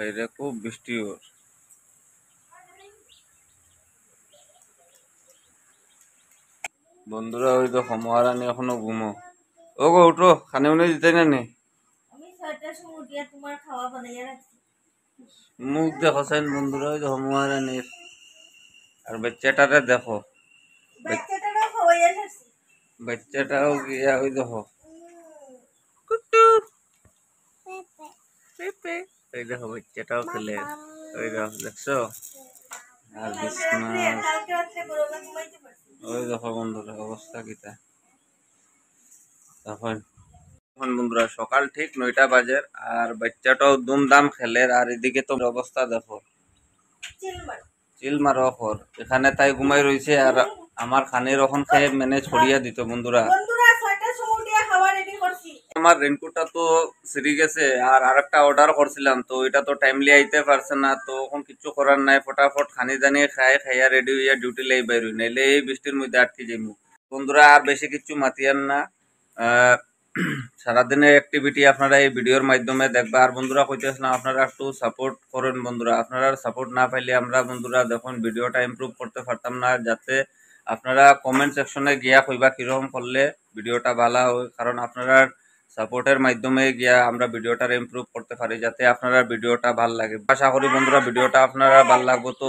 বাইরে খুব বৃষ্টি ওর বন্ধুরা ওই তো মহারানী এখনো ঘুমো ও গো উঠো খানে উনি দিতে না নে মুখ দেখো সেন বন্ধুরা ওই তো মহারানীর আর বাচ্চাটারে দেখো বাচ্চাটাও গিয়া ওই দেখো কুটু পেপে এই দেখো বাচ্চাটাও খেলে ওই দেখো দেখছো আর ওই দেখো বন্ধুরা অবস্থা কিতা তখন এখন বন্ধুরা সকাল ঠিক নয়টা বাজে আর বাচ্চাটাও দুমদাম খেলে আর এদিকে তো অবস্থা দেখো চিল মারো এখানে তাই ঘুমাই রয়েছে আর আমার খানের ওখান খেয়ে মেনে ছড়িয়ে দিত বন্ধুরা আমার রেনকোটটা তো সেরে গেছে আর আরেকটা অর্ডার করছিলাম তো এটা তো টাইমলি আইতে পারছে না তো এখন কিছু করার নাই ফটাফট খানি দানি খাই খাইয়া রেডি হইয়া ডিউটি লাই বাইর নাইলে এই বৃষ্টির মধ্যে আটকে যাইম বন্ধুরা আর বেশি কিছু মাতিয়ান না সারাদিনের অ্যাক্টিভিটি আপনারা এই ভিডিওর মাধ্যমে দেখবা আর বন্ধুরা কইতেছিলাম আপনারা একটু সাপোর্ট করেন বন্ধুরা আপনারা সাপোর্ট না পাইলে আমরা বন্ধুরা দেখুন ভিডিওটা ইম্প্রুভ করতে পারতাম না যাতে আপনারা কমেন্ট সেকশনে গিয়া কইবা কীরকম করলে ভিডিওটা ভালো হয় কারণ আপনারা সাপোর্টের মাধ্যমে গিয়া আমরা ভিডিওটার ইম্প্রুভ করতে পারি যাতে আপনারা ভিডিওটা ভাল লাগে আশা করি বন্ধুরা ভিডিওটা আপনারা ভাল লাগবো তো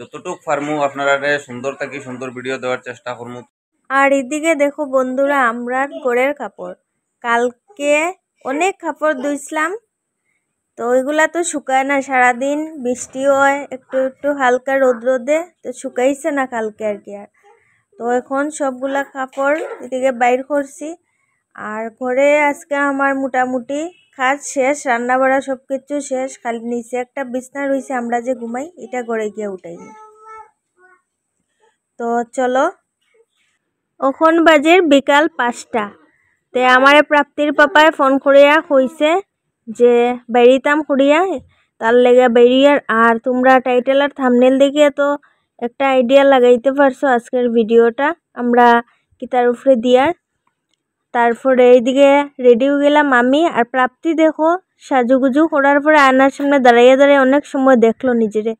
যতটুক ফার্মু আপনারা সুন্দর থাকি সুন্দর ভিডিও দেওয়ার চেষ্টা করবো আর এদিকে দেখো বন্ধুরা আমরা গোড়ের কাপড় কালকে অনেক কাপড় ধুইছিলাম তো ওইগুলা তো শুকায় না সারাদিন বৃষ্টি হয় একটু একটু হালকা রোদ রোদে তো শুকাইছে না কালকে আর কি আর তো এখন সবগুলা কাপড় এদিকে বাইর করছি আর ঘরে আজকে আমার মোটামুটি কাজ শেষ রান্না বাড়া সব কিছু শেষ খালি নিচে একটা বিছনা রয়েছে আমরা যে ঘুমাই এটা ঘরে গিয়ে উঠাইনি তো চলো ওখন বাজের বিকাল পাঁচটা তে আমার প্রাপ্তির পাপায় ফোন করিয়া হয়েছে যে বেরিতাম করিয়া তার লেগে বেরিয়ার আর তোমরা টাইটেল আর থামনেল দেখিয়ে তো একটা আইডিয়া লাগাইতে পারছো আজকের ভিডিওটা আমরা কিতার উপরে দিয়ার তারপরে এইদিকে রেডি হয়ে গেলাম আমি আর প্রাপ্তি দেখো সাজুগুজু করার পরে আয়নার সামনে দাঁড়াইয়া দাঁড়িয়ে অনেক সময় দেখলো নিজেরে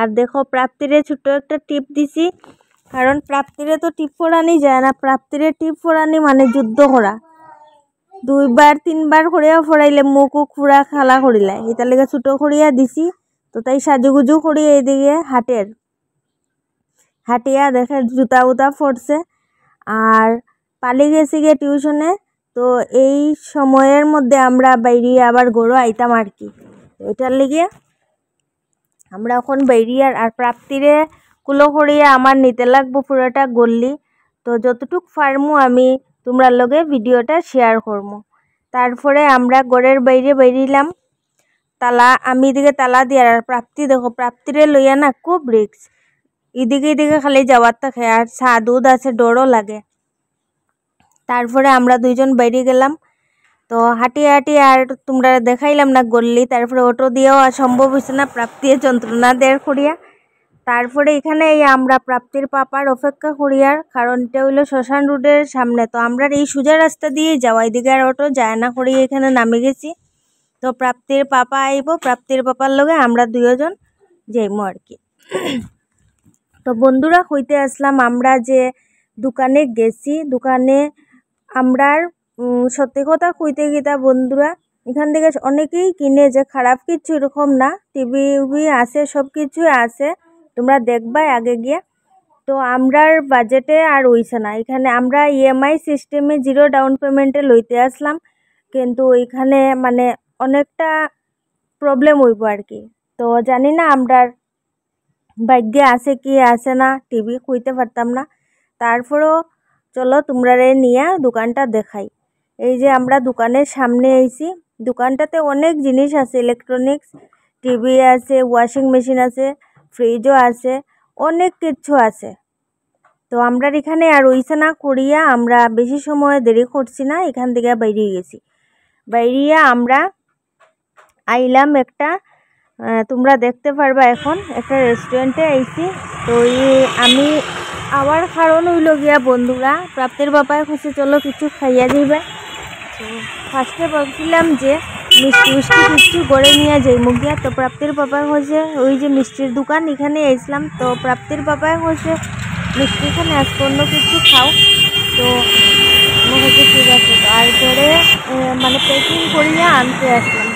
আর দেখো প্রাপ্তিরে ছোট একটা টিপ দিছি কারণ প্রাপ্তিরে তো টিপ পড়ানি যায় না প্রাপ্তিরে টিপ পড়ানি মানে যুদ্ধ করা দুইবার তিনবার করিয়া ফোড়াইলে মুখও খুঁড়া খালা করিলে এটার লেগে ছোটো করিয়া দিছি তো তাই সাজুগুজু করিয়া এদিকে হাটের হাটিয়া দেখে জুতা উতা ফরছে আর পালিয়ে গেছি গিয়ে টিউশনে তো এই সময়ের মধ্যে আমরা বাইরিয়ে আবার গরু আইতাম আর কি ওইটার লেগে আমরা এখন বাইরিয়ার আর প্রাপ্তিরে কুলো করিয়া আমার নিতে লাগবো পুরোটা গল্লি তো যতটুক ফার্মু আমি তোমরা লগে ভিডিওটা শেয়ার করবো তারপরে আমরা গড়ের বাইরে বেরিলাম তালা আমি এদিকে তালা দিয়ে আর প্রাপ্তি দেখো প্রাপ্তিরে লইয়া না খুব রিক্স এদিকে এদিকে খালি যাওয়ার থাকে আর ছাদুদ আছে ডরও লাগে তারপরে আমরা দুইজন বাইরে গেলাম তো হাঁটিয়ে হাঁটিয়ে আর তোমরা দেখাইলাম না গল্লি তারপরে অটো দিয়েও সম্ভব হয়েছে না প্রাপ্তির যন্ত্রণা দেড় করিয়া তারপরে এখানে এই আমরা প্রাপ্তির পাপার অপেক্ষা করিয়ার কারণ এটা হইলো শ্মশান রোডের সামনে তো আমরা এই সোজা রাস্তা দিয়ে যাওয়া দিকে আর অটো যায় না করিয়ে এখানে নামে গেছি তো প্রাপ্তির পাপা আইব প্রাপ্তির পাপার লগে আমরা দুজন যাইমো আর কি তো বন্ধুরা হইতে আসলাম আমরা যে দোকানে গেছি দোকানে আমরার সত্যি কথা কইতে গিতা বন্ধুরা এখান থেকে অনেকেই কিনে যে খারাপ কিছু এরকম না টিভি উবি আছে সব কিছুই আছে তোমরা দেখবা আগে গিয়ে তো আমরার বাজেটে আর ওইছে না এখানে আমরা ইএমআই সিস্টেমে জিরো ডাউন পেমেন্টে লইতে আসলাম কিন্তু এখানে মানে অনেকটা প্রবলেম হইব আর কি তো জানি না আমরার ভাগ্যে আছে কি আছে না টিভি কইতে পারতাম না তারপরেও চলো তোমরা রে নিয়ে দোকানটা দেখাই এই যে আমরা দোকানের সামনে আইছি দোকানটাতে অনেক জিনিস আছে ইলেকট্রনিক্স টিভি আছে ওয়াশিং মেশিন আছে ফ্রিজও আছে অনেক কিছু আছে তো আমরা এখানে আর ওইসা না করিয়া আমরা বেশি সময় দেরি করছি না এখান থেকে বেরিয়ে গেছি বাইরিয়া আমরা আইলাম একটা তোমরা দেখতে পারবা এখন একটা রেস্টুরেন্টে আইছি তো আমি আবার কারণ হইল গিয়া বন্ধুরা প্রাপ্তের বাবায় খুঁজে চলো কিছু খাইয়া তো ফার্স্টে ভাবছিলাম যে মিষ্টি মিষ্টি কিছু গড়ে নিয়ে যাই মুগিয়া তো প্রাপ্তির বাবা হয়েছে ওই যে মিষ্টির দোকান এখানে এসলাম তো প্রাপ্তির বাবা হয়েছে মিষ্টি এখানে আজকে অন্য কিছু খাও তো হচ্ছে ঠিক আছে আর ধরে মানে প্যাকিং করিয়া আনতে আসলাম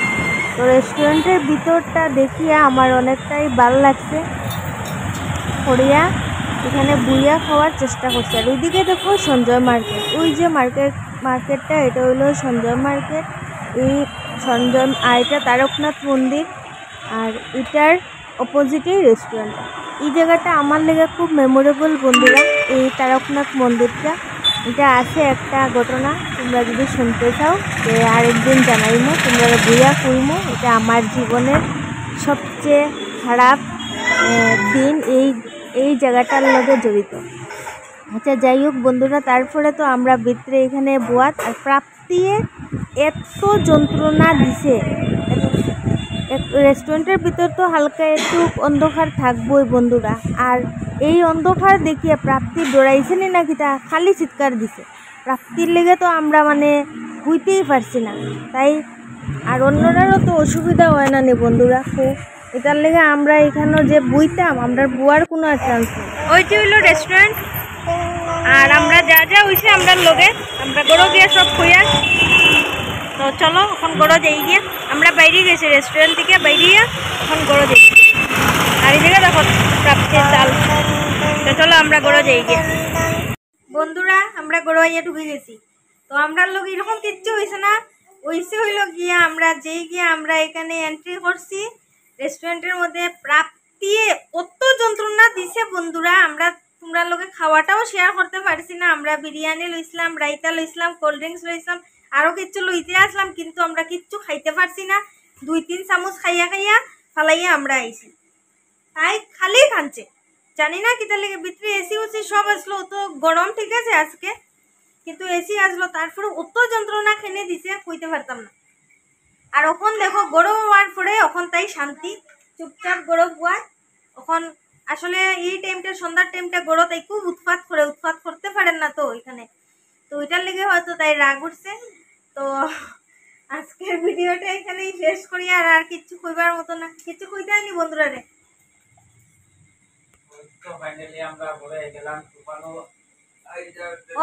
তো রেস্টুরেন্টের ভিতরটা দেখিয়া আমার অনেকটাই ভালো লাগছে করিয়া এখানে বুইয়া খাওয়ার চেষ্টা করছে আর ওইদিকে দেখো সঞ্জয় মার্কেট ওই যে মার্কেট মার্কেটটা এটা হলো সঞ্জয় মার্কেট এই সঞ্জয় আর এটা তারকনাথ মন্দির আর এটার অপোজিটেই রেস্টুরেন্ট এই জায়গাটা আমার লেগে খুব মেমোরেবল বন্ধুরা এই তারকনাথ মন্দিরটা এটা আছে একটা ঘটনা তোমরা যদি শুনতে চাও যে আরেকদিন জানাইমো তোমরা বুইয়া কইমো এটা আমার জীবনের সবচেয়ে খারাপ দিন এই এই জায়গাটার লগে জড়িত আচ্ছা যাই হোক বন্ধুরা তারপরে তো আমরা ভিতরে এখানে বোয়াত আর প্রাপ্তিয়ে এত যন্ত্রণা দিছে রেস্টুরেন্টের ভিতর তো হালকা একটু অন্ধকার থাকবই বন্ধুরা আর এই অন্ধকার দেখিয়ে প্রাপ্তি দৌড়াইছে না তা খালি চিৎকার দিছে প্রাপ্তির লেগে তো আমরা মানে হইতেই পারছি না তাই আর অন্যরারও তো অসুবিধা হয় না নে বন্ধুরা খুব এটার লেগে আমরা এখানে যে বুইতাম আমরা বুয়ার কোনো চান্স নেই ওইটি হইলো রেস্টুরেন্ট আর আমরা যা যা হইছে আমরা লোকে আমরা গড়ো গিয়া সব খুঁয়া তো চলো এখন গড়ো যাই গিয়া আমরা বাইরে গেছি রেস্টুরেন্ট থেকে বাইরে এখন গড়ো যাই আর এই জায়গা দেখো প্রাপ্তি চাল তো চলো আমরা গড়ো যাই গিয়া বন্ধুরা আমরা গড়ো আইয়া ঢুকে গেছি তো আমরা লোক এরকম কিচ্ছু হয়েছে না ওইসে হইল গিয়া আমরা যেই গিয়া আমরা এখানে এন্ট্রি করছি রেস্টুরেন্টের মধ্যে প্রাপ্তি কত যন্ত্রণা দিছে বন্ধুরা আমরা তোমরা লোকে খাওয়াটাও শেয়ার করতে পারছি না আমরা বিরিয়ানি লইছিলাম রাইতা লইছিলাম কোল্ড ড্রিঙ্কস লইছিলাম আরও কিচ্ছু লইতে আসলাম কিন্তু আমরা কিচ্ছু খাইতে পারছি না দুই তিন চামচ খাইয়া খাইয়া ফালাইয়া আমরা আইছি তাই খালি খানছে জানি না কি তাহলে ভিতরে এসি উসি সব আসলো তো গরম ঠিক আছে আজকে কিন্তু এসি আসলো তারপরে অত যন্ত্রণা খেনে দিছে কইতে পারতাম না আর ওখন দেখো গরম হওয়ার পরে ওখন তাই শান্তি চুপচাপ গরম হওয়ায় ওখন আসলে এই টাইমটা সন্ধ্যার টাইমটা গরম তাই খুব উৎপাত করে উৎপাত করতে পারেন না তো ওইখানে তো ওইটার লেগে হয়তো তাই রাগ উঠছে তো আজকের ভিডিওটা এখানেই শেষ করি আর আর কিচ্ছু কইবার মতো না কিছু কইতে হয়নি বন্ধুরা রে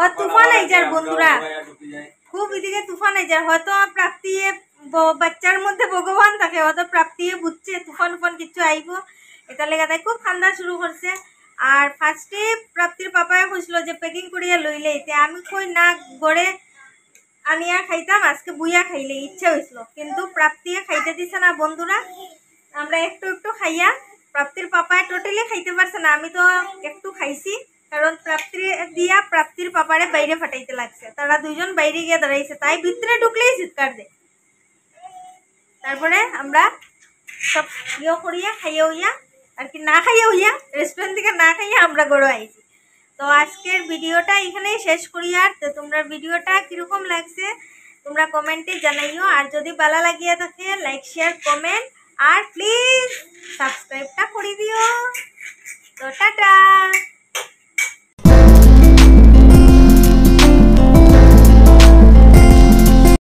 ও তুফান আইজার বন্ধুরা খুব এদিকে তুফান আইজার হয়তো প্রাপ্তি বাচ্চার মধ্যে ভগবান থাকে অত প্রাপ্তি বুঝছে তুফান উফান কিছু আইব এটা লেগে তাই খুব ঠান্ডা শুরু করছে আর ফার্স্টে প্রাপ্তির পাপায় কইছিল যে প্যাকিং করিয়া লইলে এতে আমি কই না গড়ে আনিয়া খাইতাম আজকে বুইয়া খাইলে ইচ্ছা হয়েছিল কিন্তু প্রাপ্তি খাইতে দিছে না বন্ধুরা আমরা একটু একটু খাইয়া প্রাপ্তির পাপায় টোটালি খাইতে পারছে না আমি তো একটু খাইছি কারণ প্রাপ্তির দিয়া প্রাপ্তির পাপারে বাইরে ফাটাইতে লাগছে তারা দুইজন বাইরে গিয়ে দাঁড়াইছে তাই ভিতরে ঢুকলেই চিৎকার দেয় তারপরে আমরা সব ইয়ে করিয়া খাইয়া হইয়া আর কি না খাইয়া হইয়া রেস্টুরেন্ট থেকে না খাইয়া আমরা গড়ে আইছি তো আজকের ভিডিওটা এখানেই শেষ করি আর তো তোমরা ভিডিওটা কীরকম লাগছে তোমরা কমেন্টে জানাইও আর যদি ভালো লাগিয়া থাকে লাইক শেয়ার কমেন্ট আর প্লিজ সাবস্ক্রাইবটা করে দিও তো টাটা